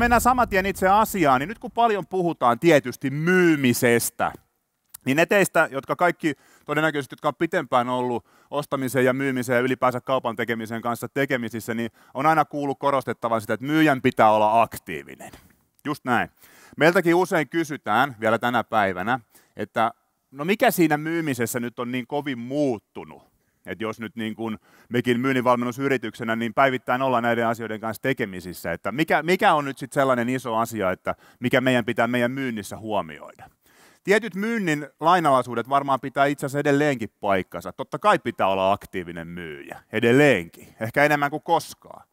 mennään saman tien itse asiaan, niin nyt kun paljon puhutaan tietysti myymisestä, niin ne teistä, jotka kaikki todennäköisesti, jotka on pitempään ollut ostamisen ja myymisen ja ylipäänsä kaupan tekemisen kanssa tekemisissä, niin on aina kuullut korostettavan sitä, että myyjän pitää olla aktiivinen. Just näin. Meiltäkin usein kysytään vielä tänä päivänä, että no mikä siinä myymisessä nyt on niin kovin muuttunut? Et jos nyt niin kuin mekin myynninvalmennusyrityksenä, niin päivittäin olla näiden asioiden kanssa tekemisissä. Että mikä, mikä on nyt sitten sellainen iso asia, että mikä meidän pitää meidän myynnissä huomioida? Tietyt myynnin lainalaisuudet varmaan pitää itse asiassa edelleenkin paikkansa. Totta kai pitää olla aktiivinen myyjä, edelleenkin, ehkä enemmän kuin koskaan.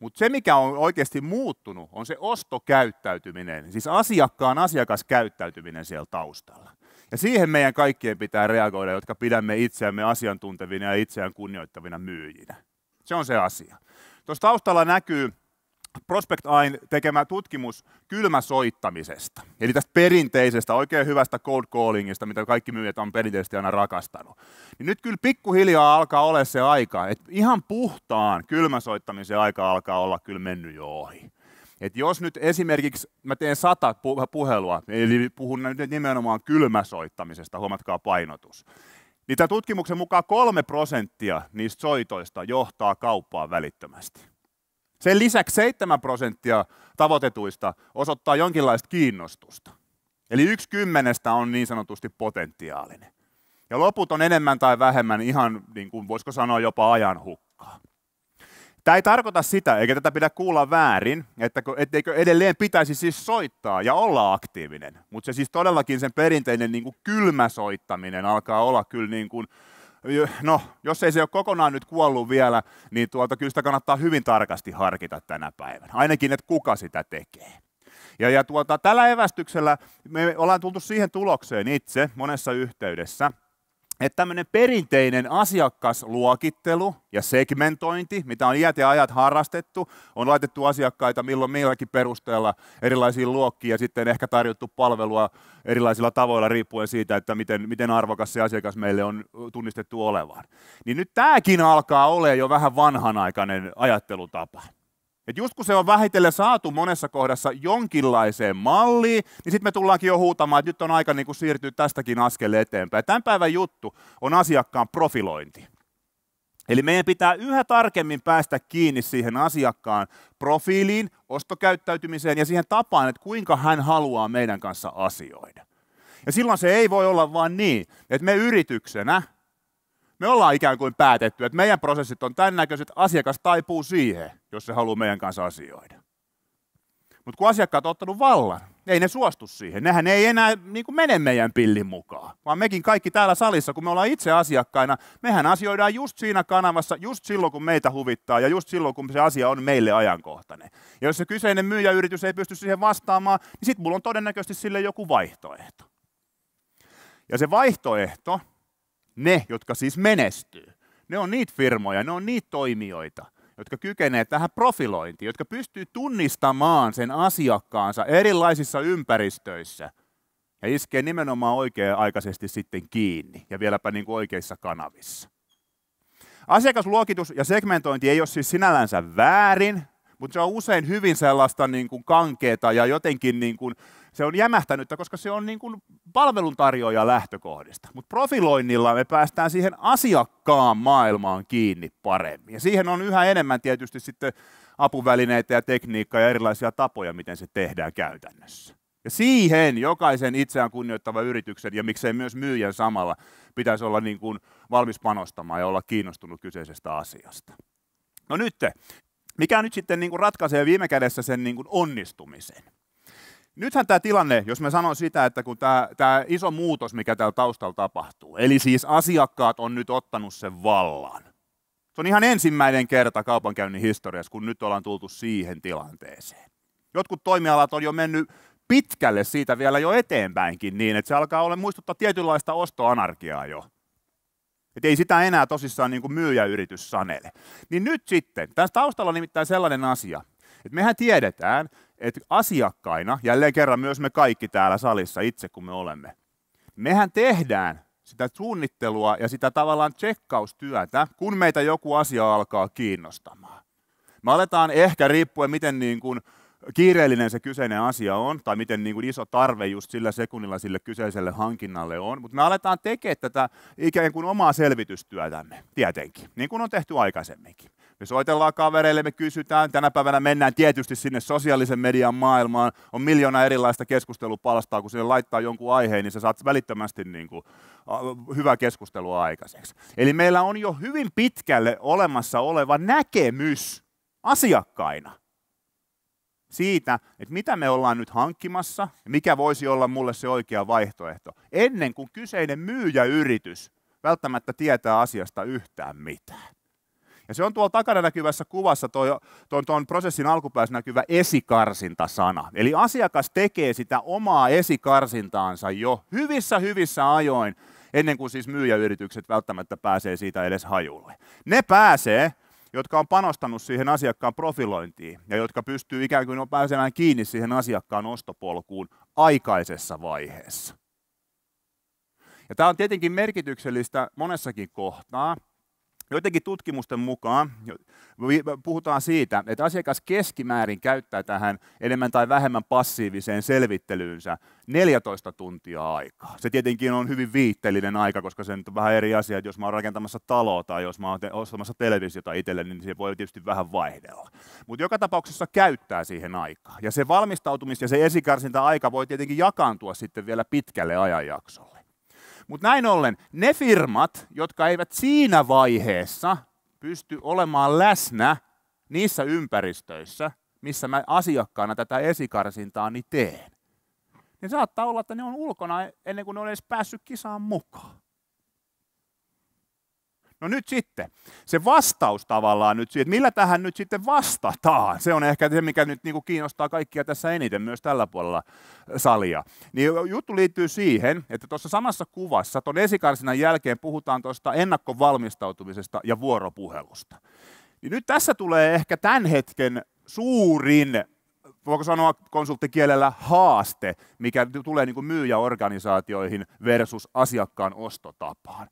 Mutta se, mikä on oikeasti muuttunut, on se ostokäyttäytyminen, siis asiakkaan asiakaskäyttäytyminen siellä taustalla. Ja siihen meidän kaikkien pitää reagoida, jotka pidämme itseämme asiantuntevina ja itseään kunnioittavina myyjinä. Se on se asia. Tuossa taustalla näkyy Prospect Ain tekemä tutkimus kylmäsoittamisesta, eli tästä perinteisestä, oikein hyvästä cold callingista, mitä kaikki myyjät on perinteisesti aina rakastanut. Niin nyt kyllä pikkuhiljaa alkaa olla se aika, että ihan puhtaan kylmäsoittamisen aika alkaa olla kyllä mennyt jo ohi. Et jos nyt esimerkiksi mä teen sata puhelua, eli puhun nyt nimenomaan kylmäsoittamisesta, huomatkaa painotus, niin tämän tutkimuksen mukaan kolme prosenttia niistä soitoista johtaa kauppaan välittömästi. Sen lisäksi 7 prosenttia tavoitetuista osoittaa jonkinlaista kiinnostusta. Eli yksi kymmenestä on niin sanotusti potentiaalinen. Ja loput on enemmän tai vähemmän ihan, niin kuin voisiko sanoa, jopa ajan hukkaa. Tämä ei tarkoita sitä, eikä tätä pidä kuulla väärin, että etteikö edelleen pitäisi siis soittaa ja olla aktiivinen. Mutta se siis todellakin sen perinteinen niin kuin kylmä soittaminen alkaa olla kyllä niin kuin, no, jos ei se ole kokonaan nyt kuollut vielä, niin tuolta kyllä sitä kannattaa hyvin tarkasti harkita tänä päivänä. Ainakin, että kuka sitä tekee. Ja, ja tuota, tällä evästyksellä me ollaan tultu siihen tulokseen itse monessa yhteydessä – että tämmöinen perinteinen asiakasluokittelu ja segmentointi, mitä on iät ja ajat harrastettu, on laitettu asiakkaita milloin milläkin perusteella erilaisiin luokkiin ja sitten ehkä tarjottu palvelua erilaisilla tavoilla riippuen siitä, että miten, miten arvokas se asiakas meille on tunnistettu olevan. Niin nyt tämäkin alkaa olla jo vähän vanhanaikainen ajattelutapa. Et just kun se on vähitellen saatu monessa kohdassa jonkinlaiseen malliin, niin sitten me tullaankin jo huutamaan, että nyt on aika niin kuin siirtyä tästäkin askelle eteenpäin. Tämän päivän juttu on asiakkaan profilointi. Eli meidän pitää yhä tarkemmin päästä kiinni siihen asiakkaan profiiliin, ostokäyttäytymiseen ja siihen tapaan, että kuinka hän haluaa meidän kanssa asioida. Ja silloin se ei voi olla vaan niin, että me yrityksenä me ollaan ikään kuin päätetty, että meidän prosessit on tämän näköiset, asiakas taipuu siihen, jos se haluaa meidän kanssa asioida. Mutta kun asiakkaat on ottanut vallan, ei ne suostu siihen. Nehän ei enää niin kuin mene meidän pillin mukaan, vaan mekin kaikki täällä salissa, kun me ollaan itse asiakkaina, mehän asioidaan just siinä kanavassa, just silloin kun meitä huvittaa ja just silloin kun se asia on meille ajankohtainen. Ja jos se kyseinen myyjäyritys ei pysty siihen vastaamaan, niin sitten mulla on todennäköisesti sille joku vaihtoehto. Ja se vaihtoehto ne, jotka siis menestyy, ne on niitä firmoja, ne on niitä toimijoita, jotka kykenevät tähän profilointiin, jotka pystyy tunnistamaan sen asiakkaansa erilaisissa ympäristöissä ja iskee nimenomaan oikea-aikaisesti sitten kiinni ja vieläpä niin kuin oikeissa kanavissa. Asiakasluokitus ja segmentointi ei ole siis sinällänsä väärin, mutta se on usein hyvin sellaista niin kuin kankeeta ja jotenkin niin kuin, se on jämähtänyt, koska se on niin kuin palveluntarjoaja lähtökohdista. Mutta profiloinnilla me päästään siihen asiakkaan maailmaan kiinni paremmin. Ja siihen on yhä enemmän tietysti sitten apuvälineitä ja tekniikkaa ja erilaisia tapoja, miten se tehdään käytännössä. Ja siihen jokaisen itseään kunnioittava yrityksen ja miksei myös myyjän samalla pitäisi olla niin kuin valmis panostamaan ja olla kiinnostunut kyseisestä asiasta. No nyt, mikä nyt sitten niin kuin ratkaisee viime kädessä sen niin kuin onnistumisen. Nythän tämä tilanne, jos mä sanon sitä, että kun tämä, tämä iso muutos, mikä täällä taustalla tapahtuu, eli siis asiakkaat on nyt ottanut sen vallan. Se on ihan ensimmäinen kerta kaupankäynnin historiassa, kun nyt ollaan tultu siihen tilanteeseen. Jotkut toimialat on jo mennyt pitkälle siitä vielä jo eteenpäinkin niin, että se alkaa olla muistuttaa tietynlaista ostoanarkiaa jo. Että ei sitä enää tosissaan niin kuin myyjäyritys sanele. Niin nyt sitten, tässä taustalla on nimittäin sellainen asia, että mehän tiedetään, että asiakkaina, jälleen kerran myös me kaikki täällä salissa itse kun me olemme, mehän tehdään sitä suunnittelua ja sitä tavallaan tsekkaustyötä, kun meitä joku asia alkaa kiinnostamaan. Me aletaan ehkä riippuen, miten niin kuin kiireellinen se kyseinen asia on, tai miten niin kuin iso tarve just sillä sekunnilla sille kyseiselle hankinnalle on, mutta me aletaan tekemään tätä ikään kuin omaa selvitystyötämme, tietenkin, niin kuin on tehty aikaisemminkin. Me soitellaan kavereille, me kysytään, tänä päivänä mennään tietysti sinne sosiaalisen median maailmaan, on miljoona erilaista keskustelupalstaa, kun sinne laittaa jonkun aiheen, niin sä saat välittömästi niin kuin hyvä keskustelua aikaiseksi. Eli meillä on jo hyvin pitkälle olemassa oleva näkemys asiakkaina – siitä, että mitä me ollaan nyt hankkimassa ja mikä voisi olla mulle se oikea vaihtoehto, ennen kuin kyseinen myyjäyritys välttämättä tietää asiasta yhtään mitään. Ja se on tuolla takana näkyvässä kuvassa tuon toi, prosessin alkupäässä näkyvä esikarsintasana. Eli asiakas tekee sitä omaa esikarsintaansa jo hyvissä hyvissä ajoin, ennen kuin siis myyjäyritykset välttämättä pääsee siitä edes hajulle. Ne pääsee, jotka on panostanut siihen asiakkaan profilointiin ja jotka pystyy ikään kuin pääsemään kiinni siihen asiakkaan ostopolkuun aikaisessa vaiheessa. Ja tämä on tietenkin merkityksellistä monessakin kohtaa, Jotenkin tutkimusten mukaan puhutaan siitä, että asiakas keskimäärin käyttää tähän enemmän tai vähemmän passiiviseen selvittelyynsä 14 tuntia aikaa. Se tietenkin on hyvin viitteellinen aika, koska se nyt on vähän eri asia, että jos mä oon rakentamassa taloa tai jos mä oon ostamassa televisiota itselle, niin se voi tietysti vähän vaihdella. Mutta joka tapauksessa käyttää siihen aikaa. Ja se valmistautumis- ja se esikarsinta-aika voi tietenkin jakaantua sitten vielä pitkälle ajanjaksolle. Mutta näin ollen ne firmat, jotka eivät siinä vaiheessa pysty olemaan läsnä niissä ympäristöissä, missä mä asiakkaana tätä esikarsintaani teen, niin saattaa olla, että ne on ulkona ennen kuin ne on edes päässyt kisaan mukaan. No nyt sitten, se vastaus tavallaan nyt, että millä tähän nyt sitten vastataan, se on ehkä se, mikä nyt niin kuin kiinnostaa kaikkia tässä eniten, myös tällä puolella salia. Niin juttu liittyy siihen, että tuossa samassa kuvassa, tuon esikarsinan jälkeen puhutaan tuosta ennakkovalmistautumisesta ja vuoropuhelusta. Niin nyt tässä tulee ehkä tämän hetken suurin voiko sanoa konsulttikielellä haaste, mikä tulee niin kuin myyjäorganisaatioihin versus asiakkaan ostotapaan.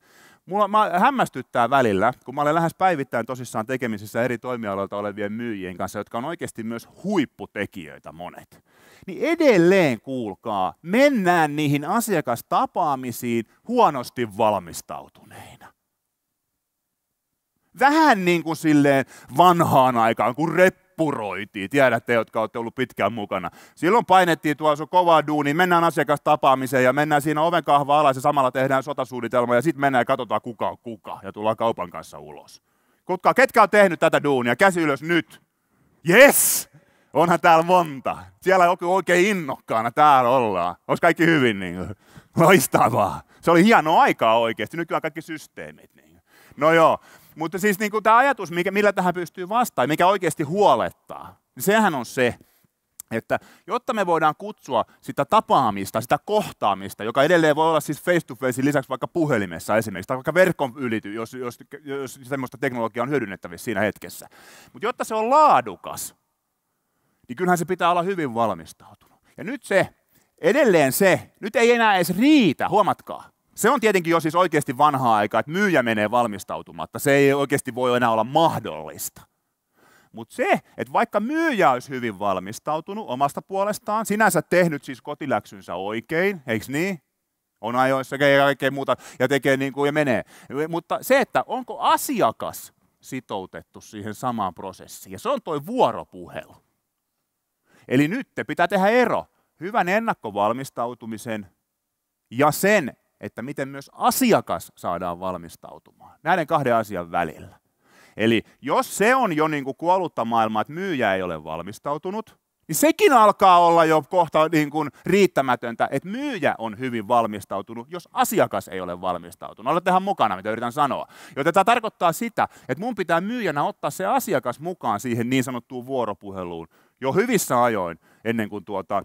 Mulla mä hämmästyttää välillä, kun mä olen lähes päivittäin tosissaan tekemisissä eri toimialoilta olevien myyjien kanssa, jotka on oikeasti myös huipputekijöitä monet. Niin edelleen kuulkaa, mennään niihin asiakastapaamisiin huonosti valmistautuneina. Vähän niin kuin silleen vanhaan aikaan, kun rep peppuroitiin, tiedätte, jotka olette ollut pitkään mukana. Silloin painettiin tuossa sun kovaa duuni, mennään asiakastapaamiseen ja mennään siinä oven alas ja samalla tehdään sotasuunnitelma ja sitten mennään ja katsotaan kuka on kuka ja tullaan kaupan kanssa ulos. Kutka, ketkä on tehnyt tätä duunia? Käsi ylös nyt. Yes! Onhan täällä monta. Siellä on oikein innokkaana täällä ollaan. Onko kaikki hyvin? Niin kuin? Loistavaa. Se oli hienoa aikaa oikeasti. Nykyään kaikki systeemit. Niin. No joo. Mutta siis niin tämä ajatus, mikä, millä tähän pystyy vastaan, mikä oikeasti huolettaa, niin sehän on se, että jotta me voidaan kutsua sitä tapaamista, sitä kohtaamista, joka edelleen voi olla siis face to face lisäksi vaikka puhelimessa esimerkiksi, tai vaikka verkon ylity, jos, jos, jos sellaista teknologiaa on hyödynnettävissä siinä hetkessä. Mutta jotta se on laadukas, niin kyllähän se pitää olla hyvin valmistautunut. Ja nyt se, edelleen se, nyt ei enää edes riitä, huomatkaa se on tietenkin jo siis oikeasti vanhaa aikaa, että myyjä menee valmistautumatta. Se ei oikeasti voi enää olla mahdollista. Mutta se, että vaikka myyjä olisi hyvin valmistautunut omasta puolestaan, sinänsä tehnyt siis kotiläksynsä oikein, eikö niin? On ajoissa ja kaikkea muuta ja tekee niin kuin ja menee. Mutta se, että onko asiakas sitoutettu siihen samaan prosessiin. Ja se on tuo vuoropuhelu. Eli nyt te pitää tehdä ero hyvän ennakkovalmistautumisen ja sen, että miten myös asiakas saadaan valmistautumaan näiden kahden asian välillä. Eli jos se on jo niin kuin kuollutta maailmaa, että myyjä ei ole valmistautunut, niin sekin alkaa olla jo kohta niin kuin riittämätöntä, että myyjä on hyvin valmistautunut, jos asiakas ei ole valmistautunut. Olette tähän mukana, mitä yritän sanoa. Joten tämä tarkoittaa sitä, että mun pitää myyjänä ottaa se asiakas mukaan siihen niin sanottuun vuoropuheluun jo hyvissä ajoin, ennen kuin tuota,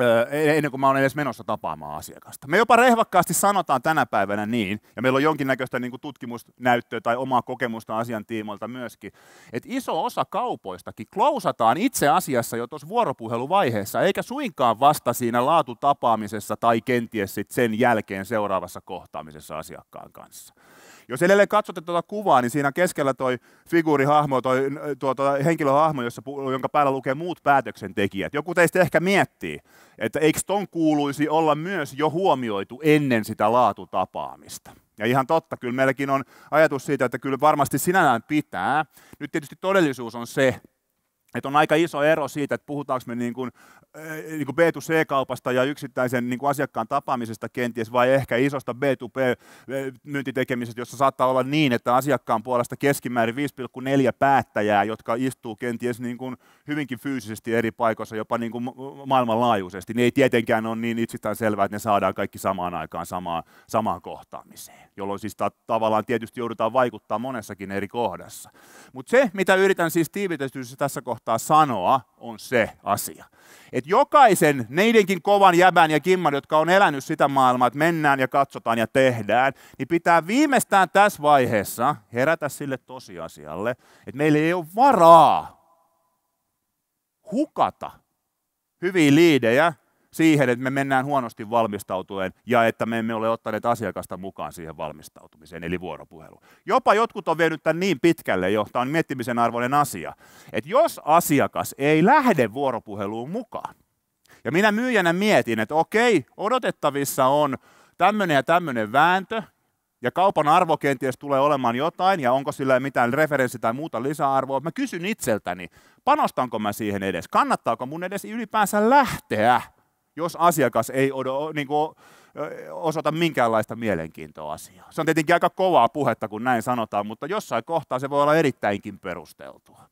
E-, ennen kuin mä olen edes menossa tapaamaan asiakasta. Me jopa rehvakkaasti sanotaan tänä päivänä niin, ja meillä on jonkinnäköistä niin kuin tutkimusnäyttöä tai omaa kokemusta asian tiimoilta myöskin, että iso osa kaupoistakin klousataan itse asiassa jo tuossa vuoropuheluvaiheessa, eikä suinkaan vasta siinä laatutapaamisessa tai kenties sen jälkeen seuraavassa kohtaamisessa asiakkaan kanssa. Jos edelleen katsotte tuota kuvaa, niin siinä keskellä toi figuurihahmo, toi tuo, tuo henkilöhahmo, jossa, jonka päällä lukee muut päätöksentekijät. Joku teistä ehkä miettii, että eikö ton kuuluisi olla myös jo huomioitu ennen sitä laatutapaamista. Ja ihan totta, kyllä meilläkin on ajatus siitä, että kyllä varmasti sinällään pitää. Nyt tietysti todellisuus on se, että on aika iso ero siitä, että puhutaanko me niin kuin, eh, niin kuin B2C-kaupasta ja yksittäisen niin kuin asiakkaan tapaamisesta kenties vai ehkä isosta B2B-myyntitekemisestä, eh, jossa saattaa olla niin, että asiakkaan puolesta keskimäärin 5,4 päättäjää, jotka istuu kenties niin kuin hyvinkin fyysisesti eri paikoissa, jopa niin kuin maailmanlaajuisesti, niin ei tietenkään ole niin itsestään selvää, että ne saadaan kaikki samaan aikaan samaan, samaan kohtaamiseen, jolloin siis ta- tavallaan tietysti joudutaan vaikuttaa monessakin eri kohdassa. Mutta se, mitä yritän siis tiivistetysti tässä kohtaa, kohtaa sanoa, on se asia. Että jokaisen, neidenkin kovan jäbän ja kimman, jotka on elänyt sitä maailmaa, että mennään ja katsotaan ja tehdään, niin pitää viimeistään tässä vaiheessa herätä sille tosiasialle, että meillä ei ole varaa hukata hyviä liidejä siihen, että me mennään huonosti valmistautuen ja että me emme ole ottaneet asiakasta mukaan siihen valmistautumiseen, eli vuoropuhelu. Jopa jotkut on vienyt tämän niin pitkälle, jo tämä on miettimisen arvoinen asia, että jos asiakas ei lähde vuoropuheluun mukaan, ja minä myyjänä mietin, että okei, odotettavissa on tämmöinen ja tämmöinen vääntö, ja kaupan arvo kenties tulee olemaan jotain, ja onko sillä mitään referenssi tai muuta lisäarvoa. Mä kysyn itseltäni, panostanko mä siihen edes, kannattaako mun edes ylipäänsä lähteä jos asiakas ei odo, niin kuin, osoita minkäänlaista mielenkiintoa asiaa. Se on tietenkin aika kovaa puhetta, kun näin sanotaan, mutta jossain kohtaa se voi olla erittäinkin perusteltua.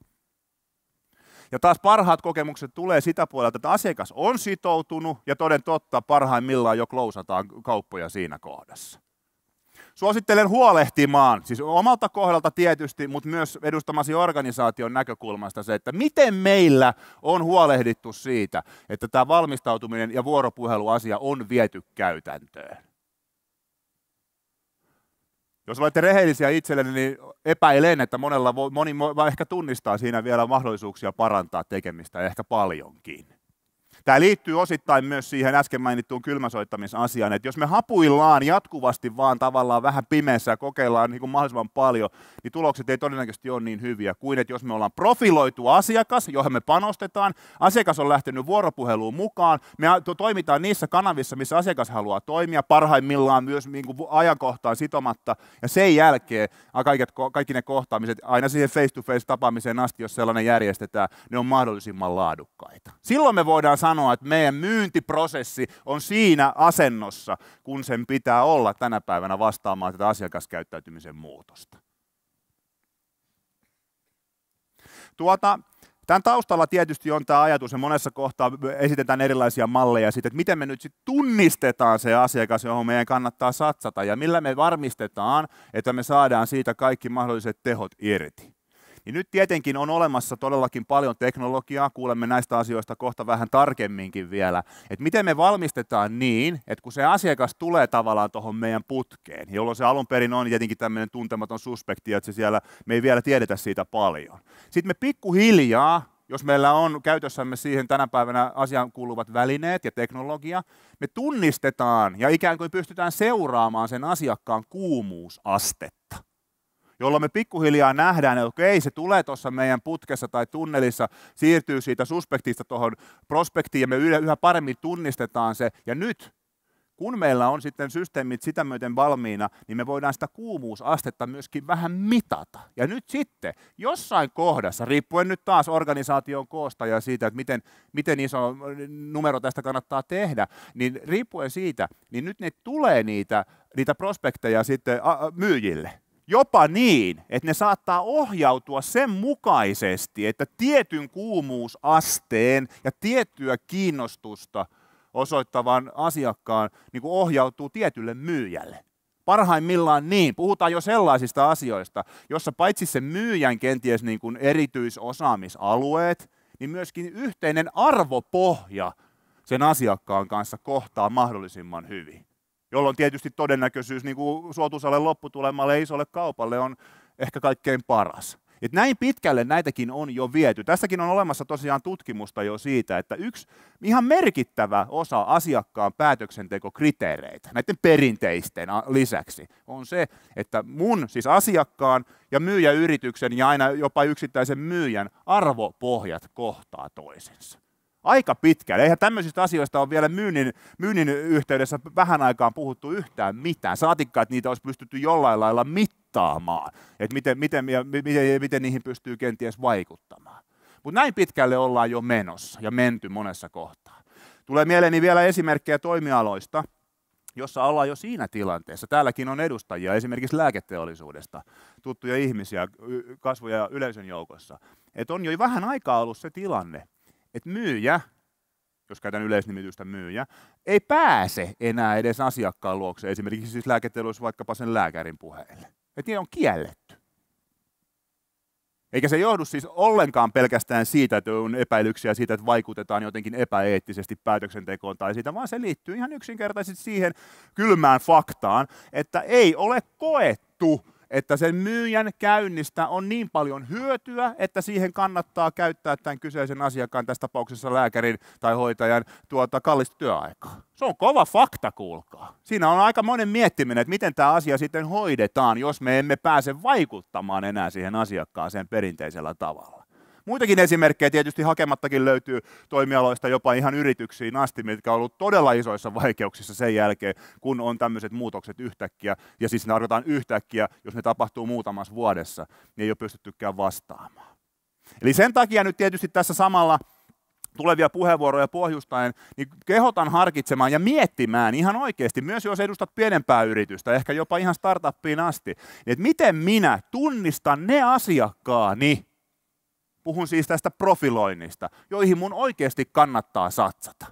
Ja taas parhaat kokemukset tulee sitä puolelta, että asiakas on sitoutunut ja toden totta parhaimmillaan jo klousataan kauppoja siinä kohdassa. Suosittelen huolehtimaan, siis omalta kohdalta tietysti, mutta myös edustamasi organisaation näkökulmasta se, että miten meillä on huolehdittu siitä, että tämä valmistautuminen ja vuoropuheluasia on viety käytäntöön. Jos olette rehellisiä itselleni, niin epäilen, että monella, moni ehkä tunnistaa siinä vielä mahdollisuuksia parantaa tekemistä, ehkä paljonkin. Tämä liittyy osittain myös siihen äsken mainittuun kylmäsoittamisasiaan, että jos me hapuillaan jatkuvasti vaan tavallaan vähän pimeässä ja kokeillaan niin kuin mahdollisimman paljon, niin tulokset ei todennäköisesti ole niin hyviä kuin, että jos me ollaan profiloitu asiakas, johon me panostetaan, asiakas on lähtenyt vuoropuheluun mukaan, me toimitaan niissä kanavissa, missä asiakas haluaa toimia, parhaimmillaan myös niin kuin ajankohtaan sitomatta, ja sen jälkeen kaiket, kaikki ne kohtaamiset, aina siihen face-to-face tapaamiseen asti, jos sellainen järjestetään, ne on mahdollisimman laadukkaita. Silloin me voidaan sanoa, sanoa, että meidän myyntiprosessi on siinä asennossa, kun sen pitää olla tänä päivänä vastaamaan tätä asiakaskäyttäytymisen muutosta. Tuota, Tämän taustalla tietysti on tämä ajatus, ja monessa kohtaa esitetään erilaisia malleja siitä, että miten me nyt sitten tunnistetaan se asiakas, johon meidän kannattaa satsata, ja millä me varmistetaan, että me saadaan siitä kaikki mahdolliset tehot irti. Niin nyt tietenkin on olemassa todellakin paljon teknologiaa, kuulemme näistä asioista kohta vähän tarkemminkin vielä, että miten me valmistetaan niin, että kun se asiakas tulee tavallaan tuohon meidän putkeen, jolloin se alun perin on tietenkin tämmöinen tuntematon suspekti, että se siellä, me ei vielä tiedetä siitä paljon. Sitten me pikkuhiljaa jos meillä on käytössämme siihen tänä päivänä asiaan kuuluvat välineet ja teknologia, me tunnistetaan ja ikään kuin pystytään seuraamaan sen asiakkaan kuumuusastetta jolloin me pikkuhiljaa nähdään, että okei, se tulee tuossa meidän putkessa tai tunnelissa, siirtyy siitä suspektista tuohon prospektiin ja me yhä paremmin tunnistetaan se. Ja nyt kun meillä on sitten systeemit sitä myöten valmiina, niin me voidaan sitä kuumuusastetta myöskin vähän mitata. Ja nyt sitten jossain kohdassa, riippuen nyt taas organisaation koosta ja siitä, että miten, miten iso numero tästä kannattaa tehdä, niin riippuen siitä, niin nyt ne tulee niitä, niitä prospekteja sitten myyjille. Jopa niin, että ne saattaa ohjautua sen mukaisesti, että tietyn kuumuusasteen ja tiettyä kiinnostusta osoittavan asiakkaan niin kuin ohjautuu tietylle myyjälle. Parhaimmillaan niin. Puhutaan jo sellaisista asioista, jossa paitsi se myyjän kenties niin kuin erityisosaamisalueet, niin myöskin yhteinen arvopohja sen asiakkaan kanssa kohtaa mahdollisimman hyvin jolloin tietysti todennäköisyys niin kuin suotuisalle lopputulemalle ja isolle kaupalle on ehkä kaikkein paras. Et näin pitkälle näitäkin on jo viety. Tässäkin on olemassa tosiaan tutkimusta jo siitä, että yksi ihan merkittävä osa asiakkaan päätöksentekokriteereitä näiden perinteisten lisäksi on se, että mun, siis asiakkaan ja myyjäyrityksen ja aina jopa yksittäisen myyjän arvopohjat kohtaa toisensa. Aika pitkälle. Eihän tämmöisistä asioista ole vielä myynnin, myynnin yhteydessä vähän aikaan puhuttu yhtään mitään. Saatikka, että niitä olisi pystytty jollain lailla mittaamaan, että miten, miten, miten, miten niihin pystyy kenties vaikuttamaan. Mutta näin pitkälle ollaan jo menossa ja menty monessa kohtaa. Tulee mieleeni vielä esimerkkejä toimialoista, jossa ollaan jo siinä tilanteessa. Täälläkin on edustajia esimerkiksi lääketeollisuudesta, tuttuja ihmisiä kasvoja yleisön joukossa. Et on jo vähän aikaa ollut se tilanne, että myyjä, jos käytän yleisnimitystä myyjä, ei pääse enää edes asiakkaan luokse, esimerkiksi siis lääketeluissa vaikkapa sen lääkärin puheille. Että niin on kielletty. Eikä se johdu siis ollenkaan pelkästään siitä, että on epäilyksiä siitä, että vaikutetaan jotenkin epäeettisesti päätöksentekoon tai siitä, vaan se liittyy ihan yksinkertaisesti siihen kylmään faktaan, että ei ole koettu että sen myyjän käynnistä on niin paljon hyötyä, että siihen kannattaa käyttää tämän kyseisen asiakkaan, tässä tapauksessa lääkärin tai hoitajan, tuota, kallista työaikaa. Se on kova fakta, kuulkaa. Siinä on aika monen miettiminen, että miten tämä asia sitten hoidetaan, jos me emme pääse vaikuttamaan enää siihen asiakkaaseen perinteisellä tavalla. Muitakin esimerkkejä tietysti hakemattakin löytyy toimialoista jopa ihan yrityksiin asti, mitkä on ollut todella isoissa vaikeuksissa sen jälkeen, kun on tämmöiset muutokset yhtäkkiä. Ja siis ne arvotaan yhtäkkiä, jos ne tapahtuu muutamassa vuodessa, niin ei ole pystyttykään vastaamaan. Eli sen takia nyt tietysti tässä samalla tulevia puheenvuoroja pohjustaen, niin kehotan harkitsemaan ja miettimään ihan oikeasti, myös jos edustat pienempää yritystä, ehkä jopa ihan startuppiin asti, niin että miten minä tunnistan ne asiakkaani, Puhun siis tästä profiloinnista, joihin mun oikeasti kannattaa satsata.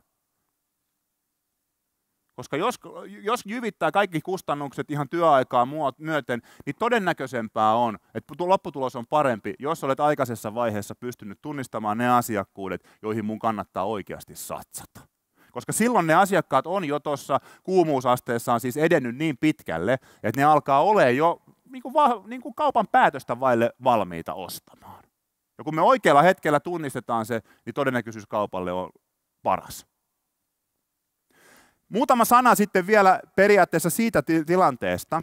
Koska jos, jos jyvittää kaikki kustannukset ihan työaikaa myöten, niin todennäköisempää on, että lopputulos on parempi, jos olet aikaisessa vaiheessa pystynyt tunnistamaan ne asiakkuudet, joihin mun kannattaa oikeasti satsata. Koska silloin ne asiakkaat on jo tuossa kuumuusasteessaan siis edennyt niin pitkälle, että ne alkaa olemaan jo niin kuin, niin kuin kaupan päätöstä vaille valmiita ostamaan. Ja kun me oikealla hetkellä tunnistetaan se, niin todennäköisyys kaupalle on paras. Muutama sana sitten vielä periaatteessa siitä tilanteesta,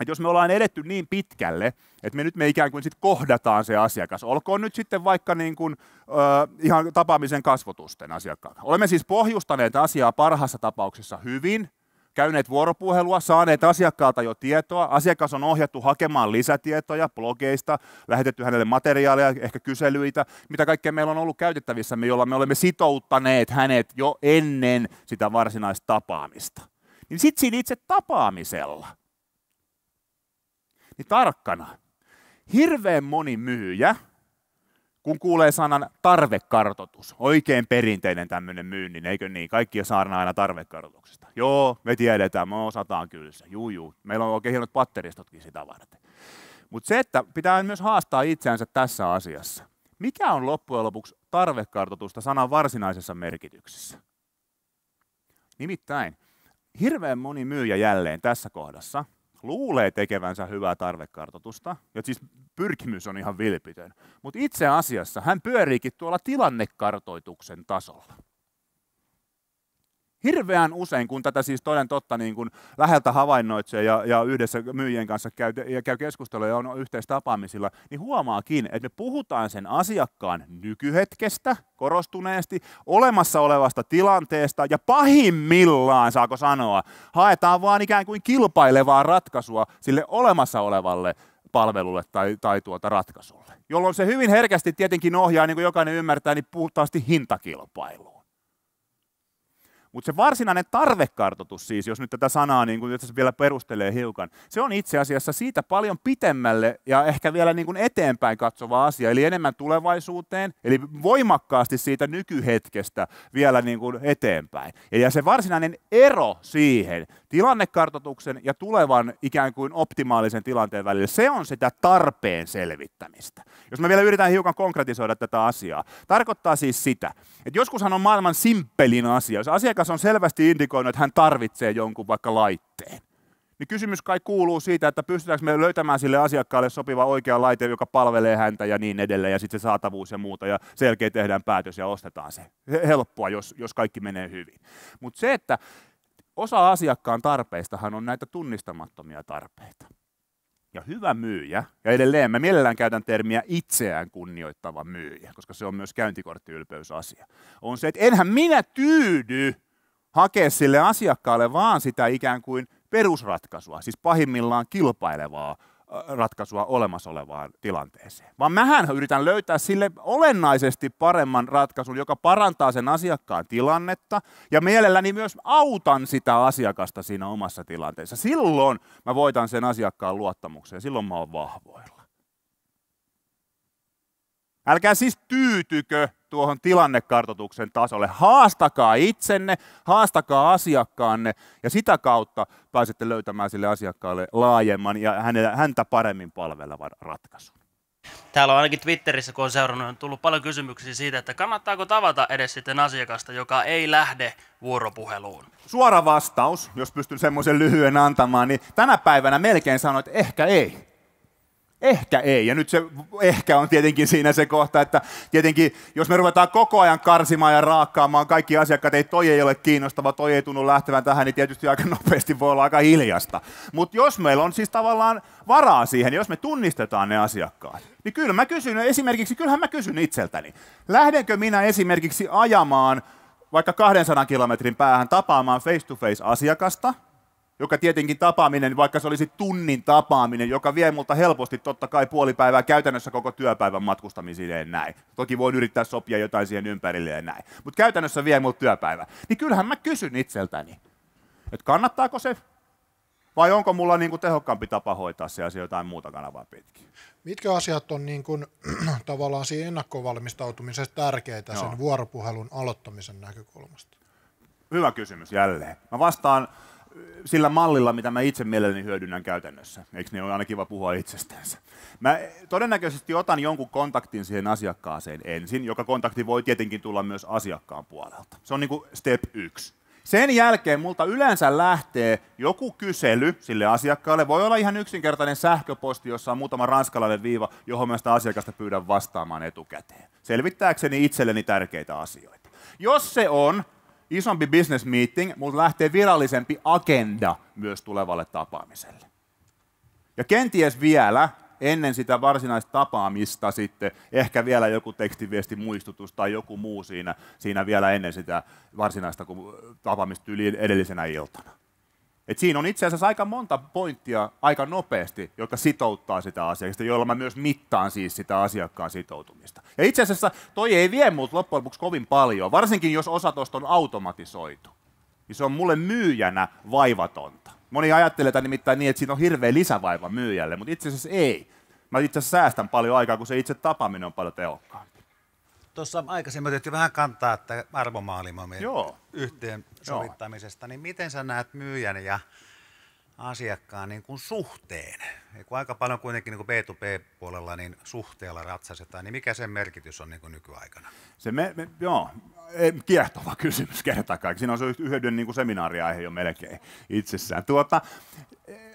että jos me ollaan edetty niin pitkälle, että me nyt me ikään kuin sitten kohdataan se asiakas, olkoon nyt sitten vaikka niin kuin, ö, ihan tapaamisen kasvotusten asiakkaan. Olemme siis pohjustaneet asiaa parhaassa tapauksessa hyvin, käyneet vuoropuhelua, saaneet asiakkaalta jo tietoa. Asiakas on ohjattu hakemaan lisätietoja blogeista, lähetetty hänelle materiaaleja, ehkä kyselyitä, mitä kaikkea meillä on ollut käytettävissä, jolla me olemme sitouttaneet hänet jo ennen sitä varsinaista tapaamista. Niin sitten siinä itse tapaamisella, niin tarkkana, hirveän moni myyjä kun kuulee sanan tarvekartotus, oikein perinteinen tämmöinen myynnin, eikö niin? Kaikki saarna aina tarvekartotuksesta. Joo, me tiedetään, me osataan kyllä se. Juu, juu. Meillä on oikein hienot patteristotkin sitä varten. Mutta se, että pitää myös haastaa itseänsä tässä asiassa. Mikä on loppujen lopuksi tarvekartotusta sanan varsinaisessa merkityksessä? Nimittäin, hirveän moni myyjä jälleen tässä kohdassa luulee tekevänsä hyvää tarvekartoitusta, ja siis pyrkimys on ihan vilpitön, mutta itse asiassa hän pyöriikin tuolla tilannekartoituksen tasolla. Hirveän usein, kun tätä siis toden totta niin kuin läheltä havainnoitsee ja, ja yhdessä myyjien kanssa käy, ja käy keskustelua ja on yhteistapaamisilla, niin huomaakin, että me puhutaan sen asiakkaan nykyhetkestä korostuneesti, olemassa olevasta tilanteesta ja pahimmillaan, saako sanoa, haetaan vaan ikään kuin kilpailevaa ratkaisua sille olemassa olevalle palvelulle tai, tai tuota ratkaisulle, jolloin se hyvin herkästi tietenkin ohjaa, niin kuin jokainen ymmärtää, niin puhtaasti hintakilpailuun. Mutta se varsinainen tarvekartoitus siis, jos nyt tätä sanaa niin kun vielä perustelee hiukan, se on itse asiassa siitä paljon pitemmälle ja ehkä vielä niin kun eteenpäin katsova asia, eli enemmän tulevaisuuteen, eli voimakkaasti siitä nykyhetkestä vielä niin kun eteenpäin. Ja se varsinainen ero siihen tilannekartoituksen ja tulevan ikään kuin optimaalisen tilanteen välillä, se on sitä tarpeen selvittämistä. Jos me vielä yritän hiukan konkretisoida tätä asiaa, tarkoittaa siis sitä, että joskushan on maailman simppelin asia, jos asiakas Juudas on selvästi indikoinut, että hän tarvitsee jonkun vaikka laitteen. Niin kysymys kai kuuluu siitä, että pystytäänkö me löytämään sille asiakkaalle sopiva oikea laite, joka palvelee häntä ja niin edelleen, ja sitten se saatavuus ja muuta, ja selkeä tehdään päätös ja ostetaan se. Helppoa, jos, jos kaikki menee hyvin. Mutta se, että osa asiakkaan tarpeistahan on näitä tunnistamattomia tarpeita. Ja hyvä myyjä, ja edelleen mä mielellään käytän termiä itseään kunnioittava myyjä, koska se on myös käyntikorttiylpeysasia, on se, että enhän minä tyydy hakea sille asiakkaalle vaan sitä ikään kuin perusratkaisua, siis pahimmillaan kilpailevaa ratkaisua olemassa olevaan tilanteeseen. Vaan mähän yritän löytää sille olennaisesti paremman ratkaisun, joka parantaa sen asiakkaan tilannetta ja mielelläni myös autan sitä asiakasta siinä omassa tilanteessa. Silloin mä voitan sen asiakkaan luottamuksen ja silloin mä oon vahvoilla. Älkää siis tyytykö tuohon tilannekartotuksen tasolle. Haastakaa itsenne, haastakaa asiakkaanne ja sitä kautta pääsette löytämään sille asiakkaalle laajemman ja häntä paremmin palvelevan ratkaisun. Täällä on ainakin Twitterissä, kun on seurannut, on tullut paljon kysymyksiä siitä, että kannattaako tavata edes sitten asiakasta, joka ei lähde vuoropuheluun? Suora vastaus, jos pystyn semmoisen lyhyen antamaan, niin tänä päivänä melkein sanoit, että ehkä ei. Ehkä ei. Ja nyt se ehkä on tietenkin siinä se kohta, että tietenkin jos me ruvetaan koko ajan karsimaan ja raakkaamaan kaikki asiakkaat, ei toi ei ole kiinnostava, toi ei tunnu lähtevän tähän, niin tietysti aika nopeasti voi olla aika hiljasta. Mutta jos meillä on siis tavallaan varaa siihen, jos me tunnistetaan ne asiakkaat, niin kyllä mä kysyn esimerkiksi, kyllähän mä kysyn itseltäni, lähdenkö minä esimerkiksi ajamaan vaikka 200 kilometrin päähän tapaamaan face-to-face asiakasta – joka tietenkin tapaaminen, vaikka se olisi tunnin tapaaminen, joka vie multa helposti totta kai puoli päivää käytännössä koko työpäivän matkustamiseen ja näin. Toki voin yrittää sopia jotain siihen ympärille ja näin. Mutta käytännössä vie multa työpäivä. Niin kyllähän mä kysyn itseltäni, että kannattaako se vai onko mulla niin kuin tehokkaampi tapa hoitaa se asia jotain muuta kanavaa pitkin? Mitkä asiat on niin kuin, tavallaan siinä ennakkovalmistautumisessa tärkeitä Joo. sen vuoropuhelun aloittamisen näkökulmasta? Hyvä kysymys jälleen. Mä vastaan sillä mallilla, mitä mä itse mielelläni hyödynnän käytännössä. Eikö ne niin ole aina kiva puhua itsestänsä? Mä todennäköisesti otan jonkun kontaktin siihen asiakkaaseen ensin, joka kontakti voi tietenkin tulla myös asiakkaan puolelta. Se on niin kuin step yksi. Sen jälkeen multa yleensä lähtee joku kysely sille asiakkaalle. Voi olla ihan yksinkertainen sähköposti, jossa on muutama ranskalainen viiva, johon mä sitä asiakasta pyydän vastaamaan etukäteen. Selvittääkseni itselleni tärkeitä asioita. Jos se on isompi business meeting, mutta lähtee virallisempi agenda myös tulevalle tapaamiselle. Ja kenties vielä ennen sitä varsinaista tapaamista sitten, ehkä vielä joku tekstiviesti muistutus tai joku muu siinä, siinä vielä ennen sitä varsinaista tapaamista yli edellisenä iltana. Et siinä on itse asiassa aika monta pointtia aika nopeasti, jotka sitouttaa sitä asiakasta, joilla mä myös mittaan siis sitä asiakkaan sitoutumista. Ja itse asiassa toi ei vie muut loppujen lopuksi kovin paljon, varsinkin jos osa tuosta on automatisoitu. Ja se on mulle myyjänä vaivatonta. Moni ajattelee tämän nimittäin niin, että siinä on hirveä lisävaiva myyjälle, mutta itse asiassa ei. Mä itse asiassa säästän paljon aikaa, kun se itse tapaaminen on paljon tehokkaampi. Tuossa aikaisemmin otettiin vähän kantaa että arvomaailmamme yhteen sovittamisesta, niin miten sä näet myyjän ja asiakkaan niin kuin suhteen. Ja kun aika paljon kuitenkin niin kuin B2B-puolella niin suhteella ratsasetaan, niin mikä sen merkitys on niin kuin nykyaikana? Se me, me, joo, kiehtova kysymys kertakaikkiaan. Siinä on se yhden niin kuin seminaariaihe jo melkein itsessään. Tuota,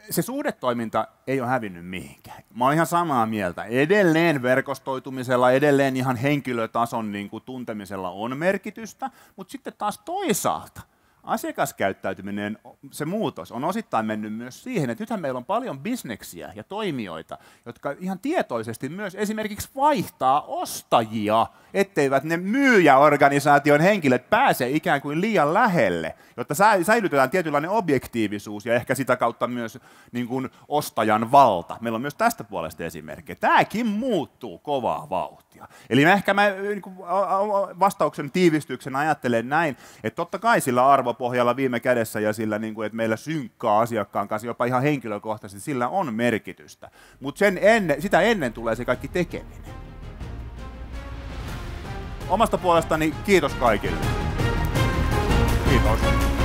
se suhdetoiminta ei ole hävinnyt mihinkään. Mä oon ihan samaa mieltä. Edelleen verkostoitumisella, edelleen ihan henkilötason niin kuin tuntemisella on merkitystä, mutta sitten taas toisaalta asiakaskäyttäytyminen, se muutos on osittain mennyt myös siihen, että nythän meillä on paljon bisneksiä ja toimijoita, jotka ihan tietoisesti myös esimerkiksi vaihtaa ostajia, etteivät ne myyjäorganisaation henkilöt pääse ikään kuin liian lähelle, jotta säilytetään tietynlainen objektiivisuus ja ehkä sitä kautta myös niin kuin ostajan valta. Meillä on myös tästä puolesta esimerkkejä. Tämäkin muuttuu kovaa vauhtia. Eli ehkä mä niin kuin vastauksen tiivistyksen ajattelen näin, että totta kai sillä arvo arvopohjalla viime kädessä ja sillä, niin kuin, että meillä synkkaa asiakkaan kanssa jopa ihan henkilökohtaisesti, sillä on merkitystä. Mutta enne, sitä ennen tulee se kaikki tekeminen. Omasta puolestani kiitos kaikille. Kiitos.